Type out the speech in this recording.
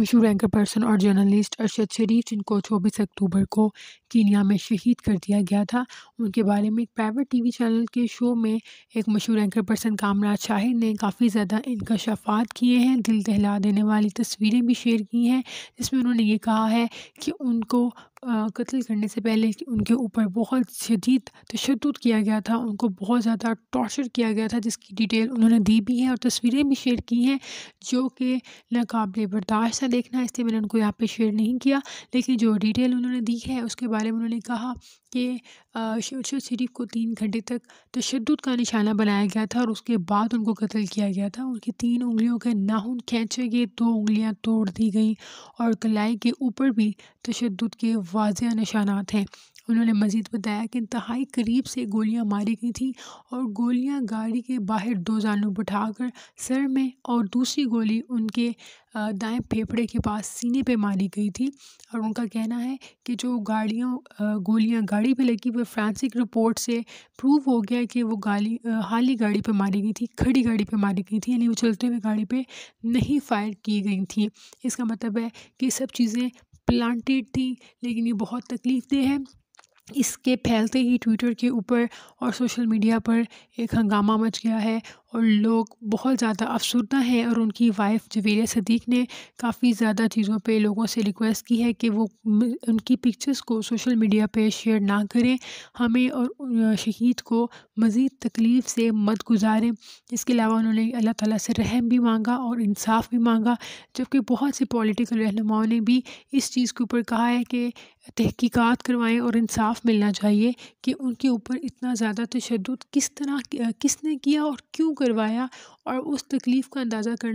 मशहूर anchor person और journalist Arshad Sharif जिनको चौबीस अक्टूबर को कीनिया में शहीद कर दिया गया था उनके बारे में एक प्राइवेट टीवी चैनल के शो में एक मशहूर एंकर पर्सन कामराज शाहिद ने काफ़ी ज़्यादा इनकशाफात किए हैं दिल दहला देने वाली तस्वीरें भी शेयर की हैं जिसमें उन्होंने ये कहा है कि उनको कत्ल करने से पहले उनके ऊपर बहुत शदीद तशद किया गया था उनको बहुत ज़्यादा टॉर्चर किया गया था जिसकी डिटेल उन्होंने दी भी है और तस्वीरें भी शेयर की हैं जो कि नाकबिल बर्दाश्त था देखना इसलिए मैंने उनको यहाँ पे शेयर नहीं किया लेकिन जो डिटेल उन्होंने दी है उसके बारे में उन्होंने कहा कि शर्शद शरीफ को तीन घंटे तक तशद का निशाना बनाया गया था और उसके बाद उनको कत्ल किया गया था उनकी तीन उंगलियों के नाहन खींचे गए दो उंगलियाँ तोड़ दी गई और कलाई के ऊपर भी तशद के वाजिया निशानात हैं उन्होंने मज़ीद बताया कि इंतहाई करीब से गोलियां मारी गई थीं और गोलियां गाड़ी के बाहर दो जानों बैठाकर सर में और दूसरी गोली उनके दाएं फेफड़े के पास सीने पे मारी गई थी और उनका कहना है कि जो गाड़ियों गोलियां गाड़ी पे लगी वो फ्रांसिक रिपोर्ट से प्रूव हो गया कि वो गाली हाली गाड़ी पे मारी गई थी खड़ी गाड़ी पे मारी गई थी यानी वो चलते हुए गाड़ी पे नहीं फायर की गई थी इसका मतलब है कि सब चीज़ें प्लांटेड थी लेकिन ये बहुत तकलीफ़ दे है इसके फैलते ही ट्विटर के ऊपर और सोशल मीडिया पर एक हंगामा मच गया है और लोग बहुत ज़्यादा अफसरदा हैं और उनकी वाइफ़ जवेरिया सदीक़ ने काफ़ी ज़्यादा चीज़ों पे लोगों से रिक्वेस्ट की है कि वो उनकी पिक्चर्स को सोशल मीडिया पे शेयर ना करें हमें और शहीद को मज़ीद तकलीफ़ से मत गुजारें इसके अलावा उन्होंने अल्लाह ताला से रहम भी मांगा और इंसाफ भी मांगा जबकि बहुत से पॉलिटिकल रहनुमाओं ने भी इस चीज़ के ऊपर कहा है कि तहकीकात करवाएं और इंसाफ मिलना चाहिए कि उनके ऊपर इतना ज़्यादा तशद किस तरह किसने किया और क्यों करवाया और उस तकलीफ़ का अंदाज़ा करना